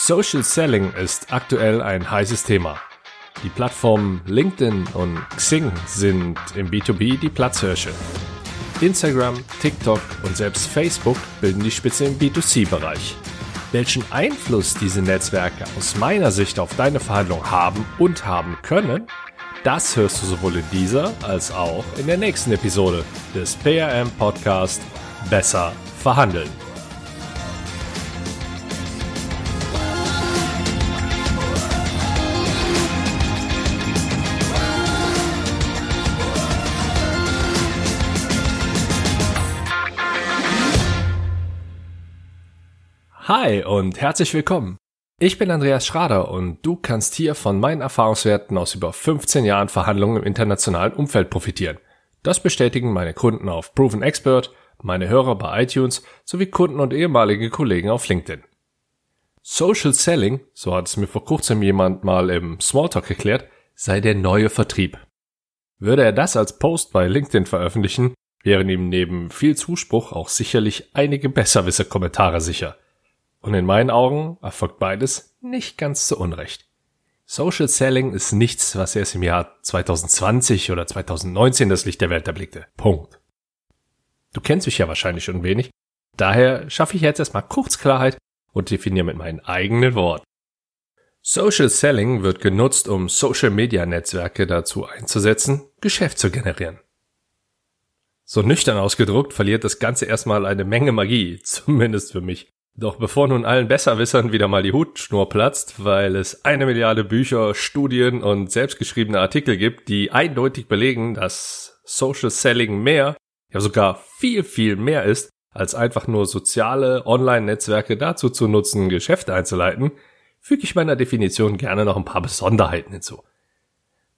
Social Selling ist aktuell ein heißes Thema. Die Plattformen LinkedIn und Xing sind im B2B die Platzhirsche. Instagram, TikTok und selbst Facebook bilden die Spitze im B2C-Bereich. Welchen Einfluss diese Netzwerke aus meiner Sicht auf deine Verhandlung haben und haben können, das hörst du sowohl in dieser als auch in der nächsten Episode des PRM Podcast Besser verhandeln. Hi und herzlich willkommen. Ich bin Andreas Schrader und du kannst hier von meinen Erfahrungswerten aus über 15 Jahren Verhandlungen im internationalen Umfeld profitieren. Das bestätigen meine Kunden auf Proven Expert, meine Hörer bei iTunes sowie Kunden und ehemalige Kollegen auf LinkedIn. Social Selling, so hat es mir vor kurzem jemand mal im Smalltalk erklärt, sei der neue Vertrieb. Würde er das als Post bei LinkedIn veröffentlichen, wären ihm neben viel Zuspruch auch sicherlich einige Besserwisser-Kommentare sicher. Und in meinen Augen erfolgt beides nicht ganz zu Unrecht. Social Selling ist nichts, was erst im Jahr 2020 oder 2019 das Licht der Welt erblickte. Punkt. Du kennst mich ja wahrscheinlich schon wenig, daher schaffe ich jetzt erstmal Kurzklarheit und definiere mit meinen eigenen Worten. Social Selling wird genutzt, um Social Media Netzwerke dazu einzusetzen, Geschäft zu generieren. So nüchtern ausgedruckt verliert das Ganze erstmal eine Menge Magie, zumindest für mich. Doch bevor nun allen Besserwissern wieder mal die Hutschnur platzt, weil es eine Milliarde Bücher, Studien und selbstgeschriebene Artikel gibt, die eindeutig belegen, dass Social Selling mehr, ja sogar viel, viel mehr ist, als einfach nur soziale Online-Netzwerke dazu zu nutzen, Geschäfte einzuleiten, füge ich meiner Definition gerne noch ein paar Besonderheiten hinzu.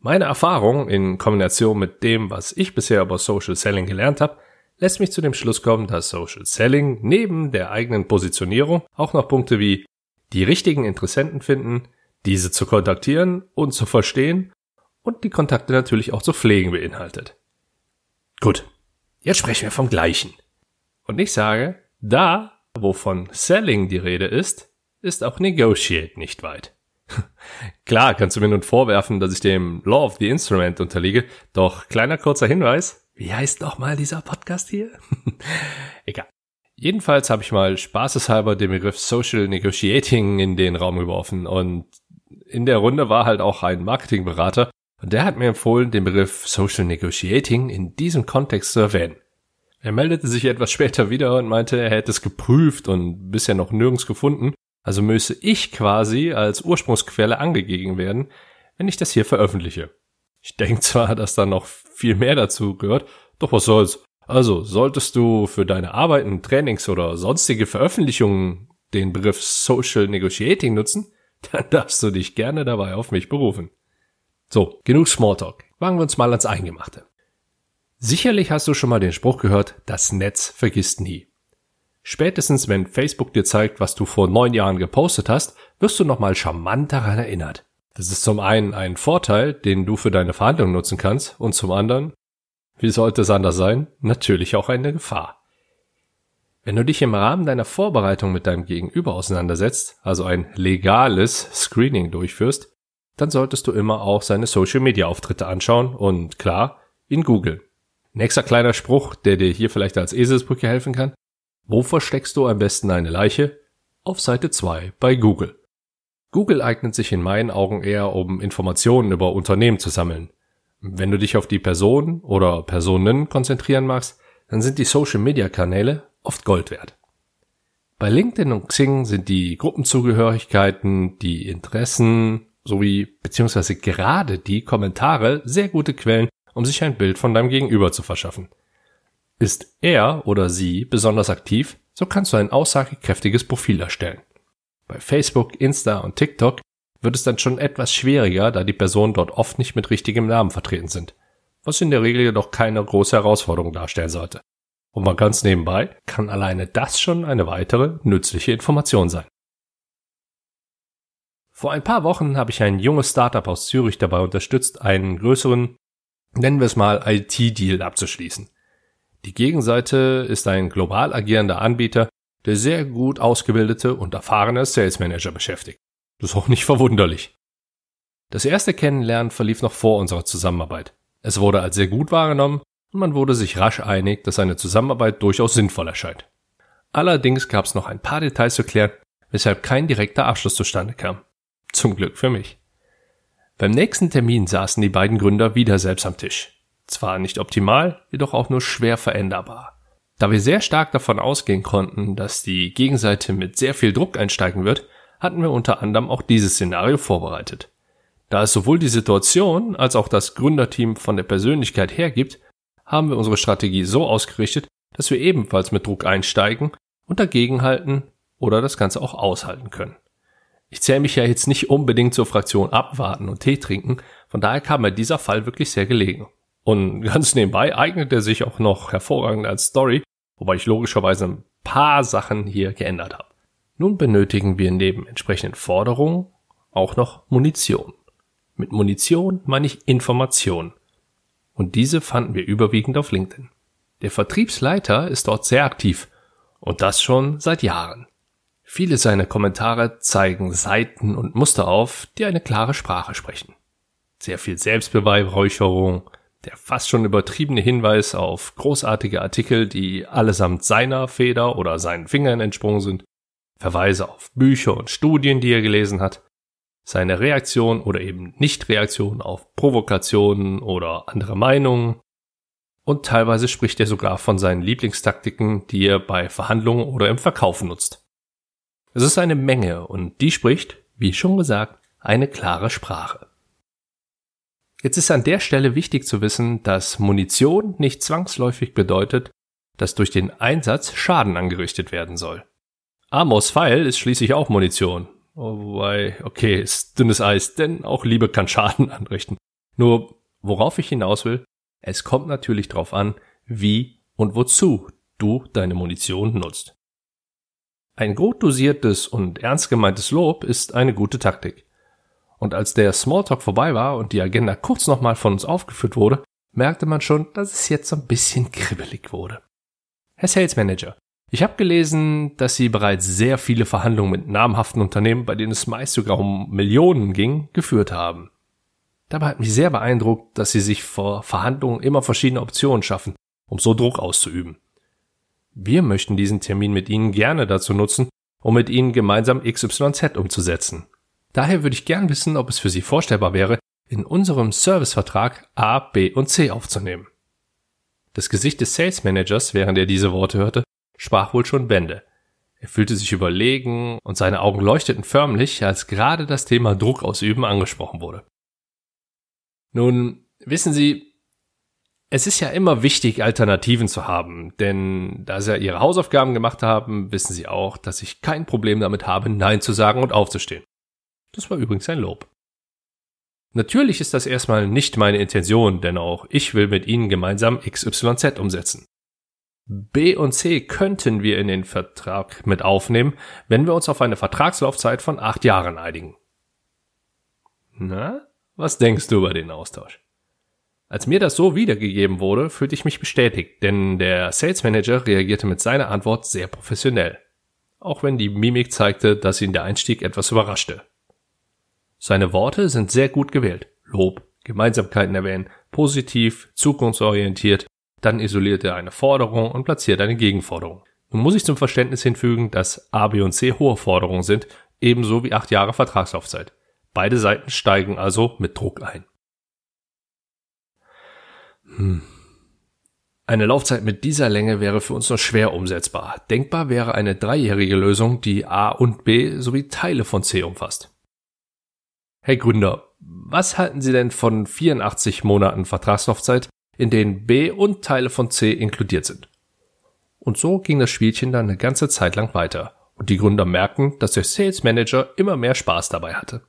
Meine Erfahrung in Kombination mit dem, was ich bisher über Social Selling gelernt habe, lässt mich zu dem Schluss kommen, dass Social Selling neben der eigenen Positionierung auch noch Punkte wie die richtigen Interessenten finden, diese zu kontaktieren und zu verstehen und die Kontakte natürlich auch zu pflegen beinhaltet. Gut, jetzt sprechen wir vom gleichen. Und ich sage, da, wovon Selling die Rede ist, ist auch Negotiate nicht weit. Klar, kannst du mir nun vorwerfen, dass ich dem Law of the Instrument unterliege, doch kleiner kurzer Hinweis, wie heißt doch mal dieser Podcast hier? Egal. Jedenfalls habe ich mal spaßeshalber den Begriff Social Negotiating in den Raum geworfen und in der Runde war halt auch ein Marketingberater und der hat mir empfohlen, den Begriff Social Negotiating in diesem Kontext zu erwähnen. Er meldete sich etwas später wieder und meinte, er hätte es geprüft und bisher noch nirgends gefunden, also müsse ich quasi als Ursprungsquelle angegeben werden, wenn ich das hier veröffentliche. Ich denke zwar, dass da noch viel mehr dazu gehört. Doch was soll's. Also, solltest du für deine Arbeiten, Trainings oder sonstige Veröffentlichungen den Begriff Social Negotiating nutzen, dann darfst du dich gerne dabei auf mich berufen. So, genug Smalltalk. Wagen wir uns mal ans Eingemachte. Sicherlich hast du schon mal den Spruch gehört, das Netz vergisst nie. Spätestens wenn Facebook dir zeigt, was du vor neun Jahren gepostet hast, wirst du nochmal charmant daran erinnert. Das ist zum einen ein Vorteil, den du für deine Verhandlungen nutzen kannst, und zum anderen, wie sollte es anders sein, natürlich auch eine Gefahr. Wenn du dich im Rahmen deiner Vorbereitung mit deinem Gegenüber auseinandersetzt, also ein legales Screening durchführst, dann solltest du immer auch seine Social-Media-Auftritte anschauen und klar, in Google. Nächster kleiner Spruch, der dir hier vielleicht als Eselsbrücke helfen kann. Wo versteckst du am besten eine Leiche? Auf Seite 2 bei Google. Google eignet sich in meinen Augen eher, um Informationen über Unternehmen zu sammeln. Wenn du dich auf die Person oder Personen konzentrieren magst, dann sind die Social-Media-Kanäle oft Gold wert. Bei LinkedIn und Xing sind die Gruppenzugehörigkeiten, die Interessen sowie bzw. gerade die Kommentare sehr gute Quellen, um sich ein Bild von deinem Gegenüber zu verschaffen. Ist er oder sie besonders aktiv, so kannst du ein aussagekräftiges Profil erstellen. Bei Facebook, Insta und TikTok wird es dann schon etwas schwieriger, da die Personen dort oft nicht mit richtigem Namen vertreten sind, was in der Regel jedoch keine große Herausforderung darstellen sollte. Und mal ganz nebenbei kann alleine das schon eine weitere nützliche Information sein. Vor ein paar Wochen habe ich ein junges Startup aus Zürich dabei unterstützt, einen größeren, nennen wir es mal, IT-Deal abzuschließen. Die Gegenseite ist ein global agierender Anbieter, der sehr gut ausgebildete und erfahrene Sales Manager beschäftigt. Das ist auch nicht verwunderlich. Das erste Kennenlernen verlief noch vor unserer Zusammenarbeit. Es wurde als sehr gut wahrgenommen und man wurde sich rasch einig, dass eine Zusammenarbeit durchaus sinnvoll erscheint. Allerdings gab es noch ein paar Details zu klären, weshalb kein direkter Abschluss zustande kam. Zum Glück für mich. Beim nächsten Termin saßen die beiden Gründer wieder selbst am Tisch. Zwar nicht optimal, jedoch auch nur schwer veränderbar. Da wir sehr stark davon ausgehen konnten, dass die Gegenseite mit sehr viel Druck einsteigen wird, hatten wir unter anderem auch dieses Szenario vorbereitet. Da es sowohl die Situation als auch das Gründerteam von der Persönlichkeit hergibt, haben wir unsere Strategie so ausgerichtet, dass wir ebenfalls mit Druck einsteigen und dagegenhalten oder das Ganze auch aushalten können. Ich zähle mich ja jetzt nicht unbedingt zur Fraktion abwarten und Tee trinken, von daher kam mir dieser Fall wirklich sehr gelegen. Und ganz nebenbei eignet er sich auch noch hervorragend als Story, wobei ich logischerweise ein paar Sachen hier geändert habe. Nun benötigen wir neben entsprechenden Forderungen auch noch Munition. Mit Munition meine ich Information. Und diese fanden wir überwiegend auf LinkedIn. Der Vertriebsleiter ist dort sehr aktiv und das schon seit Jahren. Viele seiner Kommentare zeigen Seiten und Muster auf, die eine klare Sprache sprechen. Sehr viel Selbstbeweihräucherung, der fast schon übertriebene Hinweis auf großartige Artikel, die allesamt seiner Feder oder seinen Fingern entsprungen sind, Verweise auf Bücher und Studien, die er gelesen hat, seine Reaktion oder eben Nichtreaktion auf Provokationen oder andere Meinungen, und teilweise spricht er sogar von seinen Lieblingstaktiken, die er bei Verhandlungen oder im Verkauf nutzt. Es ist eine Menge und die spricht, wie schon gesagt, eine klare Sprache. Jetzt ist an der Stelle wichtig zu wissen, dass Munition nicht zwangsläufig bedeutet, dass durch den Einsatz Schaden angerichtet werden soll. Amos Pfeil ist schließlich auch Munition. Wobei, oh, okay, ist dünnes Eis, denn auch Liebe kann Schaden anrichten. Nur, worauf ich hinaus will, es kommt natürlich darauf an, wie und wozu du deine Munition nutzt. Ein gut dosiertes und ernst gemeintes Lob ist eine gute Taktik. Und als der Smalltalk vorbei war und die Agenda kurz nochmal von uns aufgeführt wurde, merkte man schon, dass es jetzt so ein bisschen kribbelig wurde. Herr Sales Manager, ich habe gelesen, dass Sie bereits sehr viele Verhandlungen mit namhaften Unternehmen, bei denen es meist sogar um Millionen ging, geführt haben. Dabei hat mich sehr beeindruckt, dass Sie sich vor Verhandlungen immer verschiedene Optionen schaffen, um so Druck auszuüben. Wir möchten diesen Termin mit Ihnen gerne dazu nutzen, um mit Ihnen gemeinsam XYZ umzusetzen. Daher würde ich gern wissen, ob es für Sie vorstellbar wäre, in unserem Servicevertrag A, B und C aufzunehmen. Das Gesicht des Sales Managers, während er diese Worte hörte, sprach wohl schon Wände. Er fühlte sich überlegen und seine Augen leuchteten förmlich, als gerade das Thema Druck ausüben angesprochen wurde. Nun, wissen Sie, es ist ja immer wichtig, Alternativen zu haben, denn da Sie ja Ihre Hausaufgaben gemacht haben, wissen Sie auch, dass ich kein Problem damit habe, Nein zu sagen und aufzustehen. Das war übrigens ein Lob. Natürlich ist das erstmal nicht meine Intention, denn auch ich will mit Ihnen gemeinsam XYZ umsetzen. B und C könnten wir in den Vertrag mit aufnehmen, wenn wir uns auf eine Vertragslaufzeit von acht Jahren einigen. Na, was denkst du über den Austausch? Als mir das so wiedergegeben wurde, fühlte ich mich bestätigt, denn der Sales Manager reagierte mit seiner Antwort sehr professionell. Auch wenn die Mimik zeigte, dass ihn der Einstieg etwas überraschte. Seine Worte sind sehr gut gewählt. Lob, Gemeinsamkeiten erwähnen, positiv, zukunftsorientiert, dann isoliert er eine Forderung und platziert eine Gegenforderung. Nun muss ich zum Verständnis hinfügen, dass A, B und C hohe Forderungen sind, ebenso wie acht Jahre Vertragslaufzeit. Beide Seiten steigen also mit Druck ein. Hm. Eine Laufzeit mit dieser Länge wäre für uns nur schwer umsetzbar. Denkbar wäre eine dreijährige Lösung, die A und B sowie Teile von C umfasst. Herr Gründer, was halten Sie denn von 84 Monaten Vertragslaufzeit, in denen B und Teile von C inkludiert sind? Und so ging das Spielchen dann eine ganze Zeit lang weiter und die Gründer merkten, dass der Sales Manager immer mehr Spaß dabei hatte.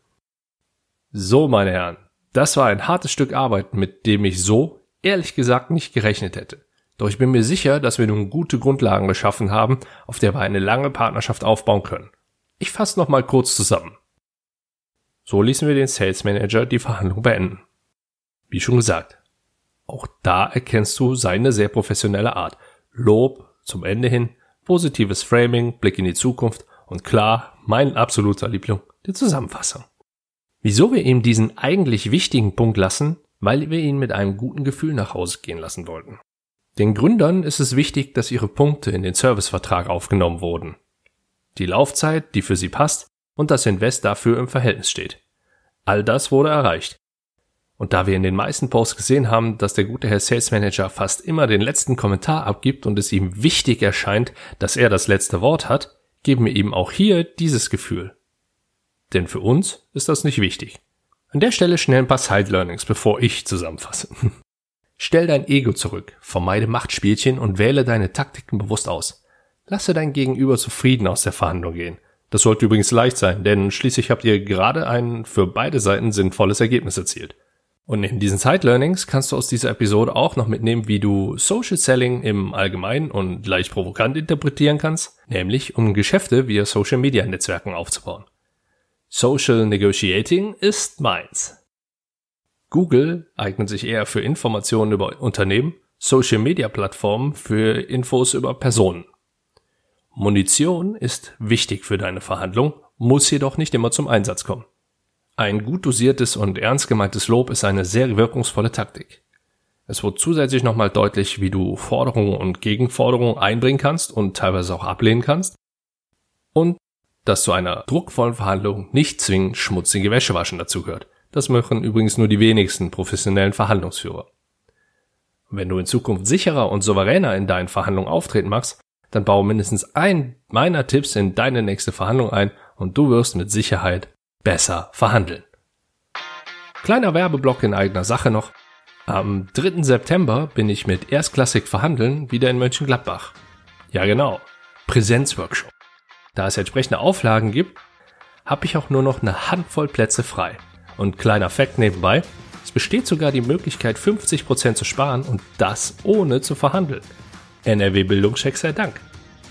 So, meine Herren, das war ein hartes Stück Arbeit, mit dem ich so, ehrlich gesagt, nicht gerechnet hätte. Doch ich bin mir sicher, dass wir nun gute Grundlagen geschaffen haben, auf der wir eine lange Partnerschaft aufbauen können. Ich fasse nochmal kurz zusammen. So ließen wir den Sales Manager die Verhandlung beenden. Wie schon gesagt, auch da erkennst du seine sehr professionelle Art. Lob zum Ende hin, positives Framing, Blick in die Zukunft und klar, mein absoluter Liebling, die Zusammenfassung. Wieso wir ihm diesen eigentlich wichtigen Punkt lassen? Weil wir ihn mit einem guten Gefühl nach Hause gehen lassen wollten. Den Gründern ist es wichtig, dass ihre Punkte in den Servicevertrag aufgenommen wurden. Die Laufzeit, die für sie passt, und das Invest dafür im Verhältnis steht. All das wurde erreicht. Und da wir in den meisten Posts gesehen haben, dass der gute Herr Sales Manager fast immer den letzten Kommentar abgibt und es ihm wichtig erscheint, dass er das letzte Wort hat, geben wir ihm auch hier dieses Gefühl. Denn für uns ist das nicht wichtig. An der Stelle schnell ein paar Side Learnings, bevor ich zusammenfasse. Stell dein Ego zurück, vermeide Machtspielchen und wähle deine Taktiken bewusst aus. Lasse dein Gegenüber zufrieden aus der Verhandlung gehen – das sollte übrigens leicht sein, denn schließlich habt ihr gerade ein für beide Seiten sinnvolles Ergebnis erzielt. Und neben diesen Side Learnings kannst du aus dieser Episode auch noch mitnehmen, wie du Social Selling im Allgemeinen und leicht provokant interpretieren kannst, nämlich um Geschäfte via Social Media Netzwerken aufzubauen. Social Negotiating ist meins. Google eignet sich eher für Informationen über Unternehmen, Social Media Plattformen für Infos über Personen. Munition ist wichtig für deine Verhandlung, muss jedoch nicht immer zum Einsatz kommen. Ein gut dosiertes und ernst gemeintes Lob ist eine sehr wirkungsvolle Taktik. Es wird zusätzlich nochmal deutlich, wie du Forderungen und Gegenforderungen einbringen kannst und teilweise auch ablehnen kannst. Und dass zu einer druckvollen Verhandlung nicht zwingend schmutzige Wäschewaschen dazugehört. Das machen übrigens nur die wenigsten professionellen Verhandlungsführer. Wenn du in Zukunft sicherer und souveräner in deinen Verhandlungen auftreten magst, dann baue mindestens ein meiner Tipps in deine nächste Verhandlung ein und du wirst mit Sicherheit besser verhandeln. Kleiner Werbeblock in eigener Sache noch. Am 3. September bin ich mit Erstklassik Verhandeln wieder in Mönchengladbach. Ja genau, Präsenzworkshop. Da es entsprechende Auflagen gibt, habe ich auch nur noch eine Handvoll Plätze frei. Und kleiner Fakt nebenbei, es besteht sogar die Möglichkeit 50% zu sparen und das ohne zu verhandeln. NRW-Bildungscheck sei Dank.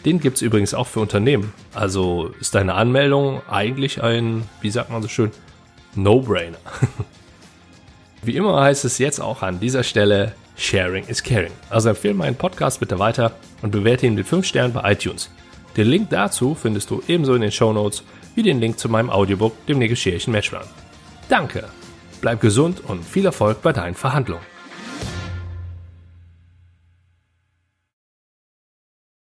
Den gibt's übrigens auch für Unternehmen. Also ist deine Anmeldung eigentlich ein, wie sagt man so schön, No-Brainer. Wie immer heißt es jetzt auch an dieser Stelle, Sharing is Caring. Also empfehle meinen Podcast bitte weiter und bewerte ihn mit 5 Sternen bei iTunes. Den Link dazu findest du ebenso in den Show Notes wie den Link zu meinem Audiobook, dem negotiation Matchplan. Danke, bleib gesund und viel Erfolg bei deinen Verhandlungen.